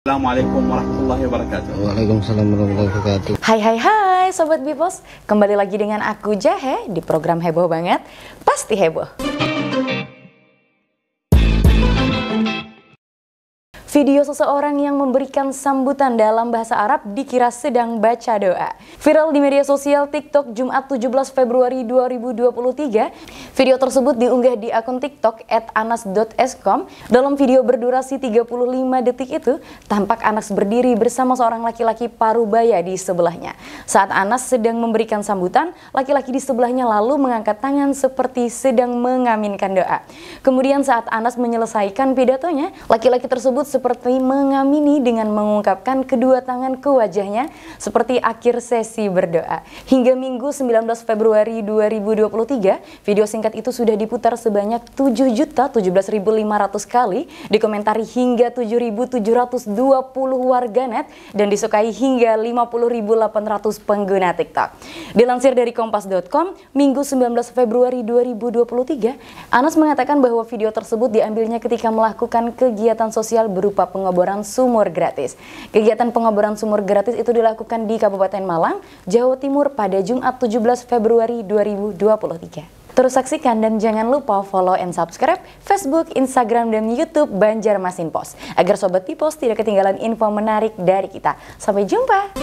Assalamualaikum warahmatullahi wabarakatuh. Waalaikumsalam warahmatullahi wabarakatuh. Hai hai hai sobat Bipos, kembali lagi dengan aku Jahe di program heboh banget, pasti heboh. Video seseorang yang memberikan sambutan dalam bahasa Arab dikira sedang baca doa. Viral di media sosial TikTok Jumat 17 Februari 2023, video tersebut diunggah di akun TikTok at anas.escom. Dalam video berdurasi 35 detik itu, tampak Anas berdiri bersama seorang laki-laki parubaya di sebelahnya. Saat Anas sedang memberikan sambutan, laki-laki di sebelahnya lalu mengangkat tangan seperti sedang mengaminkan doa. Kemudian saat Anas menyelesaikan pidatonya, laki-laki tersebut seperti seperti mengamini dengan mengungkapkan kedua tangan ke wajahnya seperti akhir sesi berdoa. Hingga Minggu 19 Februari 2023, video singkat itu sudah diputar sebanyak 7.017.500 kali, dikomentari hingga 7.720 warganet dan disukai hingga 50.800 pengguna TikTok. Dilansir dari kompas.com, Minggu 19 Februari 2023, Anas mengatakan bahwa video tersebut diambilnya ketika melakukan kegiatan sosial berupa berupa pengoboran sumur gratis. Kegiatan pengoboran sumur gratis itu dilakukan di Kabupaten Malang, Jawa Timur pada Jumat 17 Februari 2023. Terus saksikan dan jangan lupa follow and subscribe Facebook, Instagram, dan Youtube Banjarmasin Post. Agar Sobat Pipos tidak ketinggalan info menarik dari kita. Sampai jumpa!